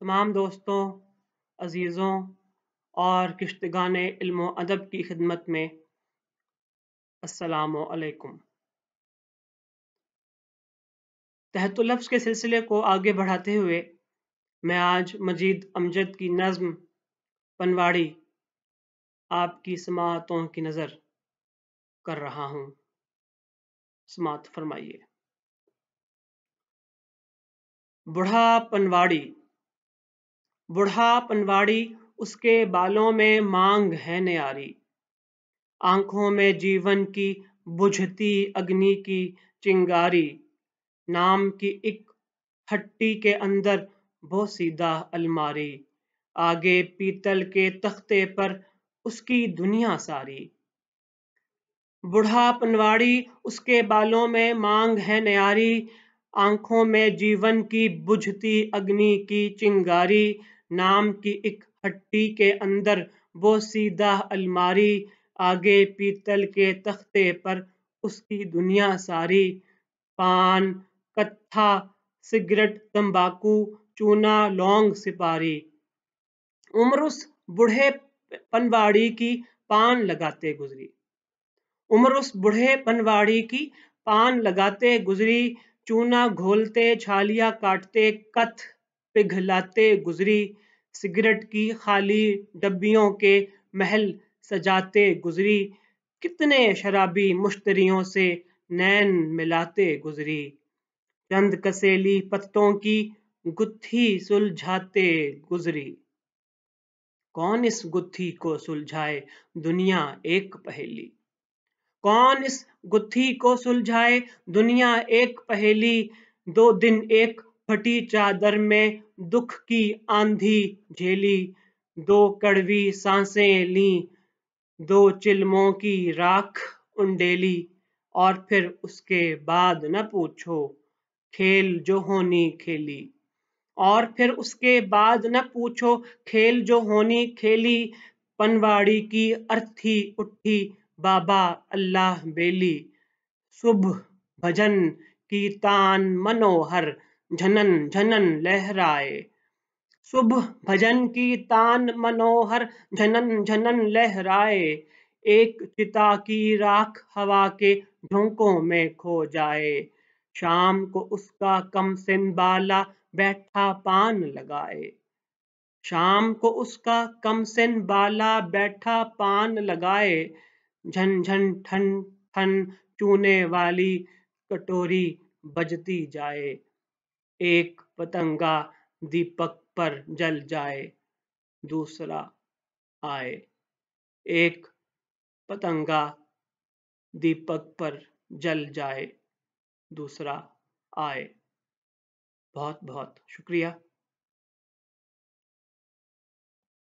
तमाम दोस्तों अज़ीज़ों और किश्तगान इल्म अदब की खिदमत में असलकुम तहतुलफ्स के सिलसिले को आगे बढ़ाते हुए मैं आज मजीद अमजद की नज़म पनवाड़ी आपकी समातों की नज़र कर रहा हूँ समात फरमाइए बुढ़ा पनवाड़ी बूढ़ा पनवाड़ी उसके बालों में मांग है न्यारी आंखों में जीवन की बुझती अग्नि की चिंगारी नाम की एक हट्टी के अंदर सीधा अलमारी आगे पीतल के तख्ते पर उसकी दुनिया सारी बूढ़ा पनवाड़ी उसके बालों में मांग है न्यारी आंखों में जीवन की बुझती अग्नि की चिंगारी नाम की एक हट्टी के अंदर वो सीधा अलमारी आगे पीतल के तख्ते पर उसकी दुनिया सारी पान कत्था सिगरेट तंबाकू चूना लौंग सिपारी उम्र उस बूढ़े पनवाड़ी की पान लगाते गुजरी उम्र उस बूढ़े पनवाड़ी की पान लगाते गुजरी चूना घोलते छालियां काटते कथ पिघलाते गुजरी सिगरेट की खाली डब्बियों के महल सजाते गुजरी कितने शराबी मुश्तरियों से नैन मिलाते गुजरी चंद कसेली पत्तों की गुत्थी सुलझाते गुजरी कौन इस गुत्थी को सुलझाए दुनिया एक पहेली कौन इस गुत्थी को सुलझाए दुनिया एक पहेली दो दिन एक फटी चादर में दुख की आंधी झेली दो कड़वी सांसें ली दो चिल्मों की राख उंडेली और फिर उसके बाद न पूछो खेल जो होनी खेली और फिर उसके बाद न पूछो खेल जो होनी खेली पनवाड़ी की अर्थी उठी बाबा अल्लाह बेली शुभ भजन की तान मनोहर झनन झनन लहराए शुभ भजन की तान मनोहर झनन झनन लहराए एक चिता की राख हवा के झोंकों में खो जाए शाम को उसका सिन बाला बैठा पान लगाए शाम को उसका कम सिन बाला बैठा पान लगाए झन झन ठन ठन चूने वाली कटोरी बजती जाए एक पतंगा दीपक पर जल जाए दूसरा आए एक पतंगा दीपक पर जल जाए दूसरा आए बहुत बहुत शुक्रिया